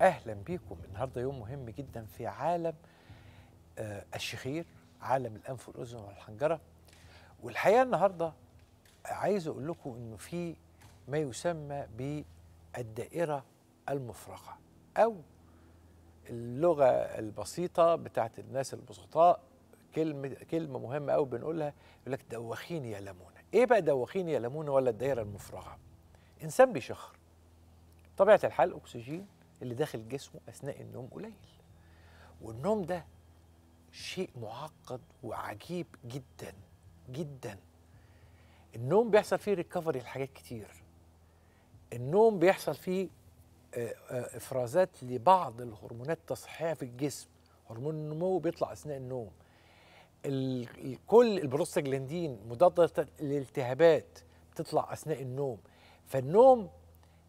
اهلا بيكم النهارده يوم مهم جدا في عالم آه الشخير عالم الانف والاذن والحنجره والحقيقه النهارده عايز اقول لكم انه في ما يسمى بالدائره المفرغه او اللغه البسيطه بتاعت الناس البسطاء كلمه كلمه مهمه قوي بنقولها يقول لك دواخين يا لمونه ايه بقى دواخين يا ليمون ولا الدايره المفرغه انسان بيشخر طبيعه الحال الاكسجين اللي داخل جسمه اثناء النوم قليل والنوم ده شيء معقد وعجيب جدا جدا النوم بيحصل فيه ريكفري لحاجات كتير النوم بيحصل فيه آه، آه، افرازات لبعض الهرمونات التصحيحيه في الجسم هرمون النمو بيطلع اثناء النوم كل البروستاجلاندين مضادة للالتهابات بتطلع أثناء النوم فالنوم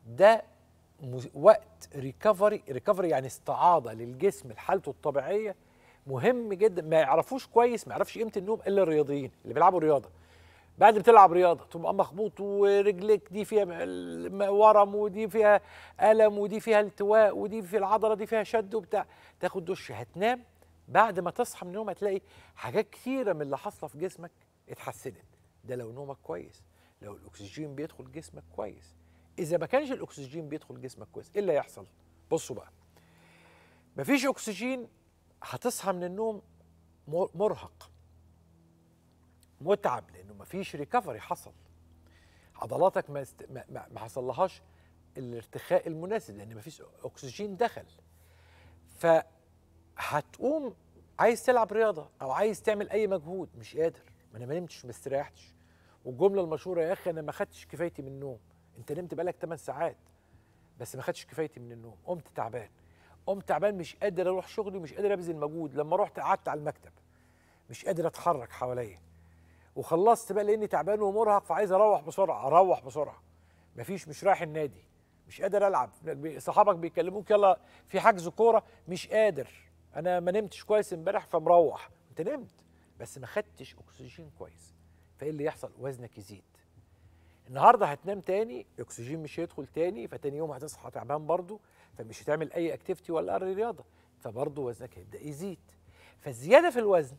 ده وقت ريكفري ريكفري يعني استعاضة للجسم لحالته الطبيعية مهم جدا ما يعرفوش كويس ما يعرفش قيمة النوم إلا الرياضيين اللي بيلعبوا رياضة بعد ما تلعب رياضه تبقى مخبوط ورجلك دي فيها ورم ودي فيها الم ودي فيها التواء ودي في العضله دي فيها شد وبتاع تاخد دش هتنام بعد ما تصحى من النوم هتلاقي حاجات كتيره من اللي حاصله في جسمك اتحسنت ده لو نومك كويس لو الاكسجين بيدخل جسمك كويس اذا ما كانش الاكسجين بيدخل جسمك كويس ايه اللي هيحصل بصوا بقى مفيش اكسجين هتصحى من النوم مرهق متعب لانه مفيش ريكفري حصل عضلاتك ما, است... ما... ما حصلهاش الارتخاء المناسب لان مفيش اكسجين دخل ف هتقوم عايز تلعب رياضه او عايز تعمل اي مجهود مش قادر ما انا ما نمتش ما استريحتش والجمله المشهوره يا اخي انا ما خدتش كفايتي من النوم انت نمت بقالك 8 ساعات بس ما خدتش كفايتي من النوم قمت تعبان قمت تعبان مش قادر اروح شغلي ومش قادر ابذل مجهود لما رحت قعدت على المكتب مش قادر اتحرك حواليا وخلصت بقى لاني تعبان ومرهق فعايز اروح بسرعه اروح بسرعه مفيش مش رايح النادي مش قادر العب صحابك بيكلموك يلا في حجز كوره مش قادر انا ما نمتش كويس امبارح فمروح انت نمت بس ما خدتش اكسجين كويس فايه اللي يحصل وزنك يزيد النهارده هتنام تاني الاكسجين مش هيدخل تاني فتاني يوم هتصحى تعبان برضه فمش هتعمل اي اكتيفيتي ولا اي رياضه فبرضه وزنك هيبدا يزيد فالزياده في الوزن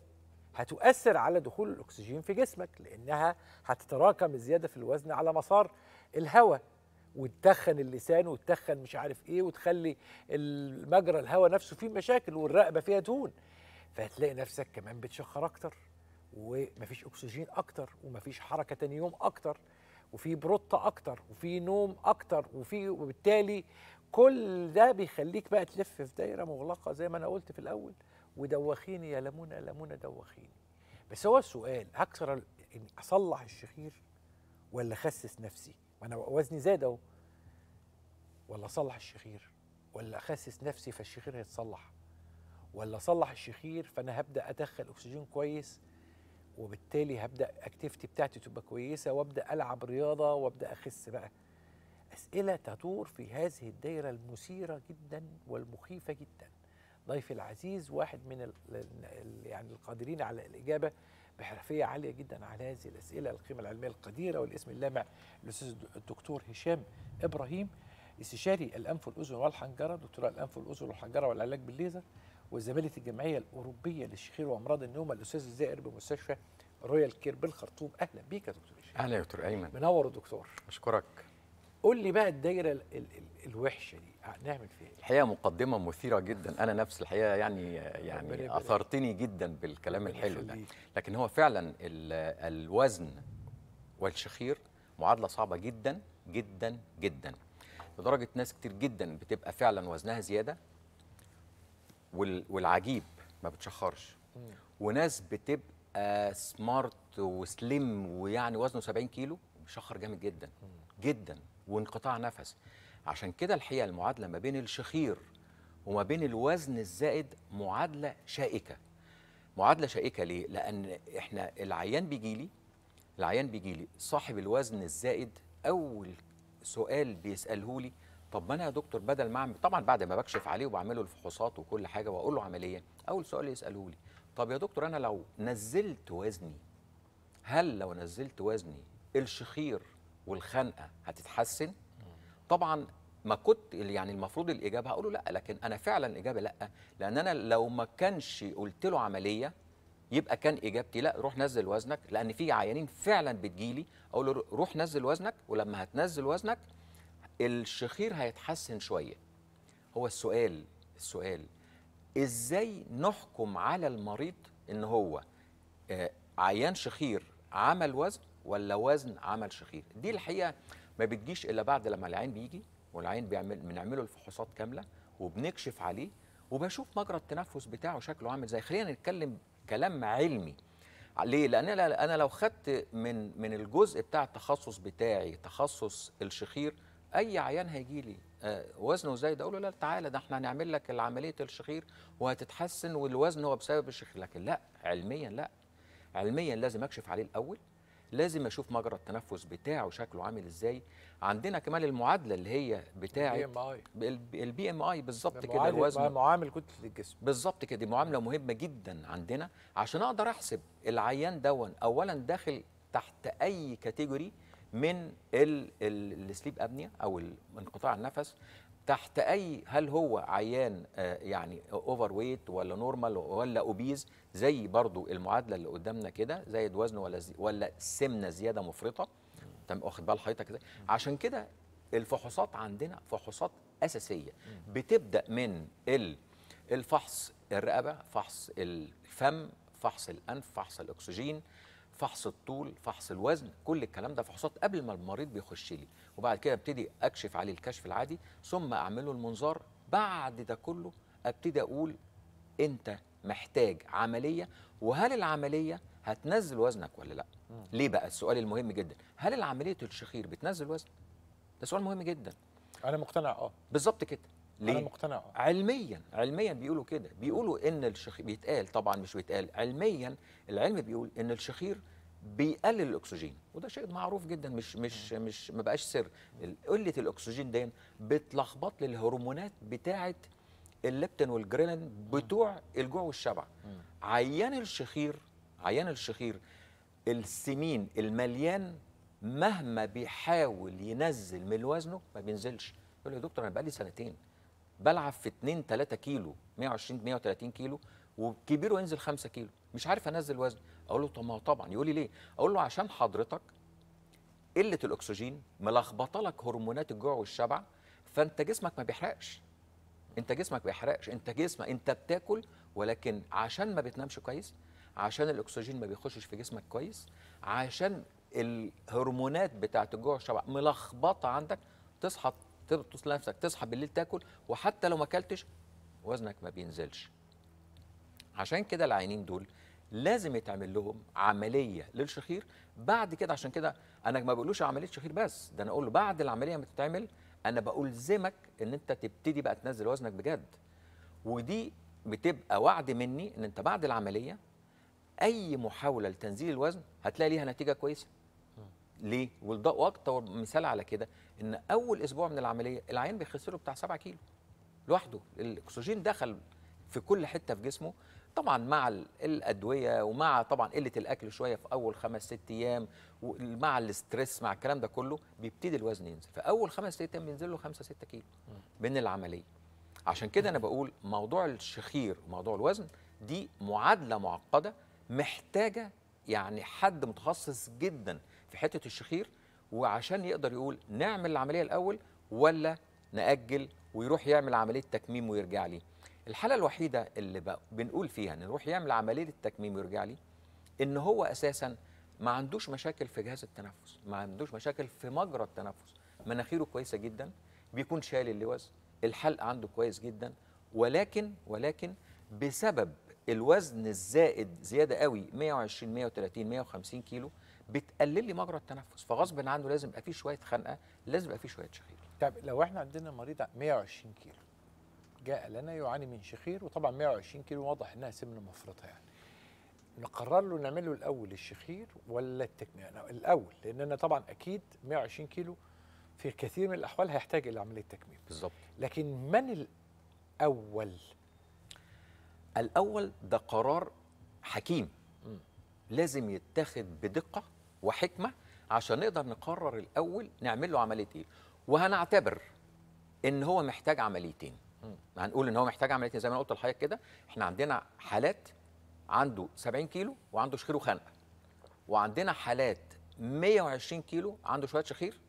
هتؤثر على دخول الاكسجين في جسمك لانها هتتراكم الزياده في الوزن على مسار الهواء وتتخن اللسان وتتخن مش عارف ايه وتخلي المجرى الهواء نفسه فيه مشاكل والرقبه فيها دهون فهتلاقي نفسك كمان بتشخر اكتر ومفيش اكسجين اكتر ومفيش حركه تاني يوم اكتر وفي بروطه اكتر وفي نوم اكتر وفي وبالتالي كل ده بيخليك بقى تلف في دايره مغلقه زي ما انا قلت في الاول ودوخيني يا لمونه لمونه دوخيني بس هو السؤال هكسر اصلح الشخير ولا اخسس نفسي ما انا وزني زاد اهو ولا اصلح الشخير ولا اخسس نفسي فالشخير هيتصلح ولا اصلح الشخير فانا هبدا ادخل اكسجين كويس وبالتالي هبدا اكتيفيتي بتاعتي تبقى كويسه وابدا العب رياضه وابدا اخس بقى اسئله تدور في هذه الدائره المثيره جدا والمخيفه جدا ضيفي العزيز واحد من الـ يعني القادرين على الاجابه بحرفيه عاليه جدا على هذه الاسئله القيمه العلميه القديره والاسم اللامع الاستاذ الدكتور هشام ابراهيم استشاري الانف والاذن والحنجره دكتوراه الانف والاذن والحنجره والعلاج بالليزر وزميله الجمعيه الاوروبيه للشخير وامراض النوم الاستاذ الزائر بمستشفى رويال كير بالخرطوم اهلا بيك يا دكتور هشام اهلا يا دكتور ايمن منور الدكتور اشكرك قول لي بقى الدايره ال ال الوحشه دي نعمل فيها ايه؟ الحقيقه مقدمه مثيره جدا انا نفس الحقيقه يعني يعني اثرتني جدا بالكلام الحلو ده لكن هو فعلا الوزن والشخير معادله صعبه جدا جدا جدا لدرجه ناس كتير جدا بتبقى فعلا وزنها زياده والعجيب ما بتشخرش وناس بتبقى سمارت وسليم ويعني وزنه 70 كيلو بيشخر جامد جدا جدا وانقطاع نفس عشان كده الحقيقه المعادله ما بين الشخير وما بين الوزن الزائد معادله شائكه معادله شائكه ليه لان احنا العيان بيجي لي العيان بيجي لي صاحب الوزن الزائد اول سؤال بيساله لي طب ما انا يا دكتور بدل ما اعمل طبعا بعد ما بكشف عليه وبعمله الفحوصات وكل حاجه واقول له عمليه اول سؤال يساله لي طب يا دكتور انا لو نزلت وزني هل لو نزلت وزني الشخير والخنقه هتتحسن طبعا ما كنت يعني المفروض الاجابه هقول له لا لكن انا فعلا الاجابه لا لان انا لو ما كانش قلت له عمليه يبقى كان اجابتي لا روح نزل وزنك لان في عيانين فعلا بتجيلي اقول له روح نزل وزنك ولما هتنزل وزنك الشخير هيتحسن شويه هو السؤال السؤال ازاي نحكم على المريض ان هو آه، عيان شخير عمل وزن ولا وزن عمل شخير دي الحقيقه ما بتجيش الا بعد لما العين بيجي والعين بيعمل بنعمله الفحوصات كامله وبنكشف عليه وبشوف مجرى التنفس بتاعه شكله عامل ازاي خلينا نتكلم كلام علمي ليه لان انا لو خدت من من الجزء بتاع التخصص بتاعي تخصص الشخير اي عيان هيجي لي آه، وزنه زايد اقول له لا تعالى ده احنا هنعمل لك عمليه الشخير وهتتحسن والوزن هو بسبب الشخير لكن لا علميا لا علميا لازم اكشف عليه الاول لازم اشوف مجرى التنفس بتاعه شكله عامل ازاي عندنا كمان المعادله اللي هي بتاعه البي ام اي بالظبط كده الوزن معامل كتله الجسم بالظبط كده دي معامله مهمه جدا عندنا عشان اقدر احسب العيان دون اولا داخل تحت اي كاتيجوري من السليب ابنيا او انقطاع النفس تحت اي هل هو عيان آه، يعني اوفر ويت ولا نورمال ولا اوبيز زي برضو المعادله اللي قدامنا كده زايد وزن ولا زي ولا سمنه زياده مفرطه تم واخد بال حضرتك كده عشان كده الفحوصات عندنا فحوصات اساسيه بتبدا من الفحص الرقبه فحص الفم فحص الانف فحص الاكسجين فحص الطول فحص الوزن كل الكلام ده فحوصات قبل ما المريض بيخش لي وبعد كده ابتدي اكشف عليه الكشف العادي ثم اعمله المنظار بعد ده كله ابتدي اقول انت محتاج عمليه وهل العمليه هتنزل وزنك ولا لا ليه بقى السؤال المهم جدا هل العمليه الشخير بتنزل وزن ده سؤال مهم جدا انا مقتنع اه بالظبط كده ليه؟ أنا مقتنع أه. علميا علميا بيقولوا كده بيقولوا ان الشخير بيتقال طبعا مش بيتقال علميا العلم بيقول ان الشخير بيقلل الاكسجين وده شيء معروف جدا مش مش مش ما بقاش سر قله الاكسجين دي بتلخبط لي الهرمونات بتاعه الليبتين والجريلين بتوع الجوع والشبع عيان الشخير عيان الشخير السمين المليان مهما بيحاول ينزل من وزنه ما بينزلش يقول يا دكتور انا بقالي سنتين بلعب في 2 3 كيلو 120 130 كيلو وكبيره ينزل 5 كيلو مش عارف انزل وزنه اقول له طب ما طبعا يقول لي ليه اقول له عشان حضرتك قله الاكسجين ملخبطه لك هرمونات الجوع والشبع فانت جسمك ما بيحرقش انت جسمك ما بيحرقش انت جسمك انت بتاكل ولكن عشان ما بتنامش كويس عشان الاكسجين ما بيخشش في جسمك كويس عشان الهرمونات بتاعه الجوع والشبع ملخبطه عندك تصحى تلاقي نفسك تصحى بالليل تاكل وحتى لو ما اكلتش وزنك ما بينزلش عشان كده العينين دول لازم يتعمل لهم عمليه للشخير بعد كده عشان كده انا ما بقولوش عمليه شخير بس ده انا اقول له بعد العمليه ما تتعمل انا بألزمك ان انت تبتدي بقى تنزل وزنك بجد ودي بتبقى وعد مني ان انت بعد العمليه اي محاوله لتنزيل الوزن هتلاقي ليها نتيجه كويسه ليه وده واكتر مثال على كده ان اول اسبوع من العمليه العين بيخسره بتاع 7 كيلو لوحده الاكسجين دخل في كل حته في جسمه طبعا مع الادويه ومع طبعا قله الاكل شويه في اول خمس ست ايام ومع الاسترس مع الكلام ده كله بيبتدي الوزن ينزل فاول خمس ست ايام بينزل له 5 6 كيلو من العمليه عشان كده انا بقول موضوع الشخير وموضوع الوزن دي معادله معقده محتاجه يعني حد متخصص جدا في حته الشخير وعشان يقدر يقول نعمل العمليه الاول ولا ناجل ويروح يعمل عمليه تكميم ويرجع ليه الحاله الوحيده اللي بقى بنقول فيها ان يروح يعمل عمليه التكميم ويرجع لي ان هو اساسا ما عندوش مشاكل في جهاز التنفس ما عندوش مشاكل في مجرى التنفس مناخيره كويسه جدا بيكون شايل اللوز الحلق عنده كويس جدا ولكن ولكن بسبب الوزن الزائد زياده قوي 120 130 150 كيلو بتقلل لي مجرى التنفس فغصب عنه لازم يبقى فيه شويه خنقه لازم يبقى فيه شويه شخير طب لو احنا عندنا مريض 120 كيلو جاء لنا يعاني من شخير وطبعا 120 كيلو واضح انها سمنه مفرطه يعني نقرر له نعمل له الاول الشخير ولا التكميم يعني الاول لان انا طبعا اكيد 120 كيلو في كثير من الاحوال هيحتاج الى عمليه تكميم بالظبط لكن من الاول الاول ده قرار حكيم م. لازم يتخذ بدقه وحكمه عشان نقدر نقرر الاول نعمل له عمليه ايه وهنعتبر ان هو محتاج عمليتين هنقول ان هو محتاج عمليه زي ما انا قلت لحضرتك كده احنا عندنا حالات عنده 70 كيلو وعنده شخير وخنقه وعندنا حالات 120 كيلو عنده شويه شخير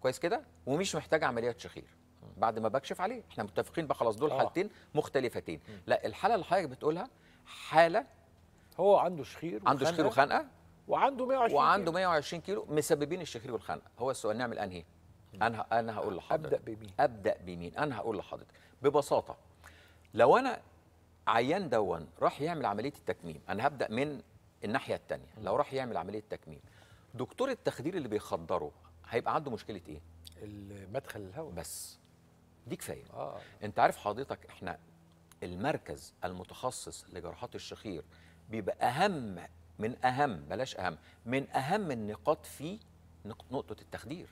كويس كده ومش محتاج عمليات شخير بعد ما بكشف عليه احنا متفقين بقى خلاص دول آه. حالتين مختلفتين لا الحاله اللي حضرتك بتقولها حاله هو عنده شخير وخنقه عنده شخير وخنقه وعنده 120 وعنده 120 كيلو, كيلو مسببين الشخير والخنقه هو السؤال نعمل انهي انا انا هقول لحضرتك ابدا بمين ابدا بمين انا هقول لحضرتك ببساطه لو انا عيان دون راح يعمل عمليه التكميم انا هبدا من الناحيه الثانيه لو راح يعمل عمليه التكميم دكتور التخدير اللي بيخدره هيبقى عنده مشكله ايه مدخل الهواء بس دي كفايه آه. انت عارف حضرتك احنا المركز المتخصص لجراحات الشخير بيبقى اهم من اهم بلاش اهم من اهم النقاط فيه نقطه التخدير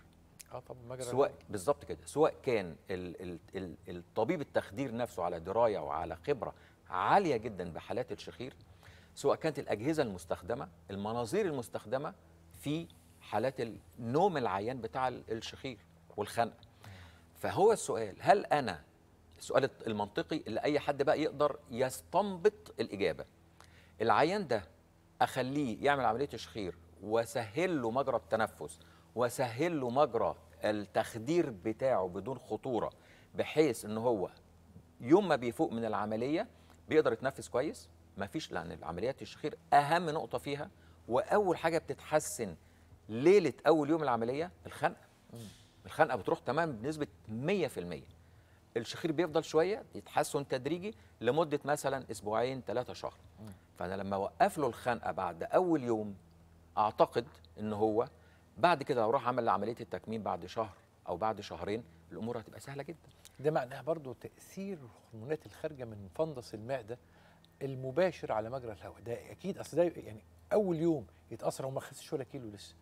اه طب مجرى سواء بالظبط كده سواء كان ال ال ال الطبيب التخدير نفسه على درايه وعلى خبره عاليه جدا بحالات الشخير سواء كانت الاجهزه المستخدمه المناظير المستخدمه في حالات النوم العيان بتاع الشخير والخنق فهو السؤال هل انا السؤال المنطقي اللي اي حد بقى يقدر يستنبط الاجابه العيان ده اخليه يعمل عمليه شخير واسهل له مجرى التنفس واسهل له مجرى التخدير بتاعه بدون خطوره بحيث ان هو يوم ما بيفوق من العمليه بيقدر يتنفس كويس مفيش لان العمليات التشخير اهم نقطه فيها واول حاجه بتتحسن ليله اول يوم العمليه الخنقه الخنقه بتروح تمام بنسبه 100% الشخير بيفضل شويه يتحسن تدريجي لمده مثلا اسبوعين ثلاثه شهر فانا لما اوقف له الخنقه بعد اول يوم اعتقد ان هو بعد كده لو راح عمل عمليه التكميم بعد شهر او بعد شهرين الامور هتبقى سهله جدا ده معناها برضو تاثير الهرمونات الخارجه من فندس المعده المباشر على مجرى الهواء ده اكيد اصل ده يعني اول يوم يتاثر وما خسش ولا كيلو لسه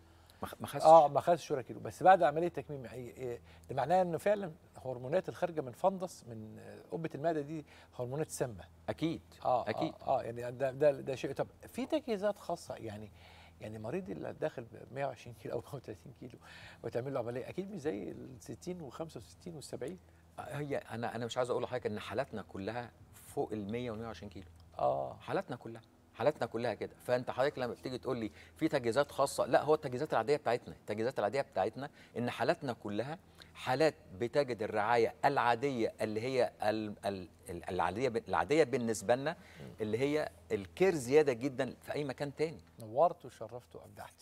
ما خسش اه ما خسش ولا كيلو بس بعد عمليه تكميم إيه، ده معناها انه فعلا هرمونات الخارجه من فندس من قبه المعده دي هرمونات سامه اكيد اه, آه، اكيد اه, آه يعني ده ده, ده شيء طب في تجهيزات خاصه يعني آه يعني مريض اللي داخل ب 120 كيلو او 130 كيلو وتعمل له عمليه اكيد مش زي ال 60 و65 وال70 هي انا انا مش عايز اقول لحضرتك ان حالاتنا كلها فوق ال 100 و 120 كيلو اه حالاتنا كلها حالاتنا كلها كده فانت حضرتك لما بتيجي تقول لي في تجهيزات خاصه لا هو التجهيزات العاديه بتاعتنا التجهيزات العاديه بتاعتنا ان حالاتنا كلها حالات بتجد الرعايه العاديه اللي هي العاديه العاديه بالنسبه لنا اللي هي الكير زياده جدا في اي مكان تاني نورت وشرفت وابدعت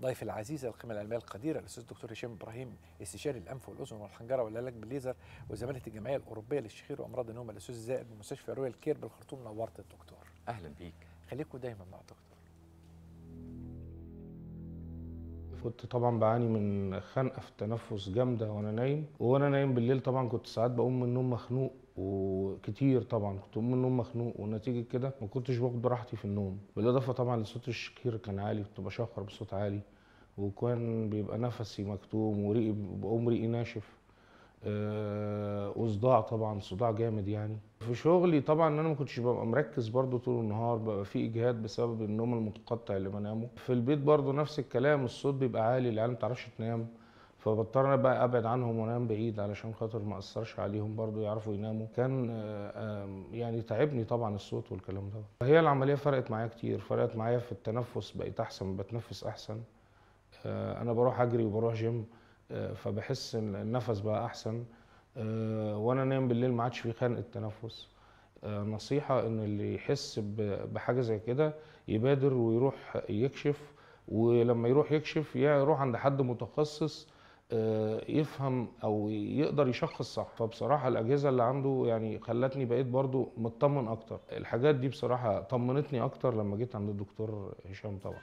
ضيف العزيز القيمة العلمية القديرة الأستاذ الدكتور هشام إبراهيم استشاري الأنف والأذن والحنجرة والعلاج بالليزر وزمالة الجمعية الأوروبية للشخير وأمراض النوم الأستاذ الزائر بمستشفى رويال كير بالخرطوم نورت الدكتور أهلا بيك خليكم دايما مع دكتور كنت طبعا بعاني من خنقه في التنفس جامده وانا نايم وانا نايم بالليل طبعا كنت ساعات بقوم من النوم مخنوق وكتير طبعا كنت بقوم من النوم مخنوق ونتيجه كده ما كنتش باخد براحتي في النوم بالاضافه طبعا لصوت الشكير كان عالي كنت بشخر بصوت عالي وكان بيبقى نفسي مكتوم وريقي بقوم ريقي ناشف آه، وصداع طبعا صداع جامد يعني في شغلي طبعا انا ما كنتش ببقى مركز برضو طول النهار ببقى في اجهاد بسبب النوم المتقطع اللي بنامه في البيت برضو نفس الكلام الصوت بيبقى عالي العيال ما تعرفش تنام فبضطر انا بقى ابعد عنهم وانام بعيد علشان خاطر ما اثرش عليهم برضو يعرفوا يناموا كان آه، يعني تعبني طبعا الصوت والكلام ده هي العمليه فرقت معايا كتير فرقت معايا في التنفس بقيت احسن بتنفس احسن آه، انا بروح اجري وبروح جيم آه، فبحس ان النفس بقى احسن آه، وانا نايم بالليل ما عادش في خنقه تنفس آه، نصيحه ان اللي يحس بحاجه زي كده يبادر ويروح يكشف ولما يروح يكشف يروح عند حد متخصص يفهم او يقدر يشخص صح فبصراحه الاجهزه اللي عنده يعني خلتني بقيت برضو مطمن اكتر الحاجات دي بصراحه طمنتني اكتر لما جيت عند الدكتور هشام طبعا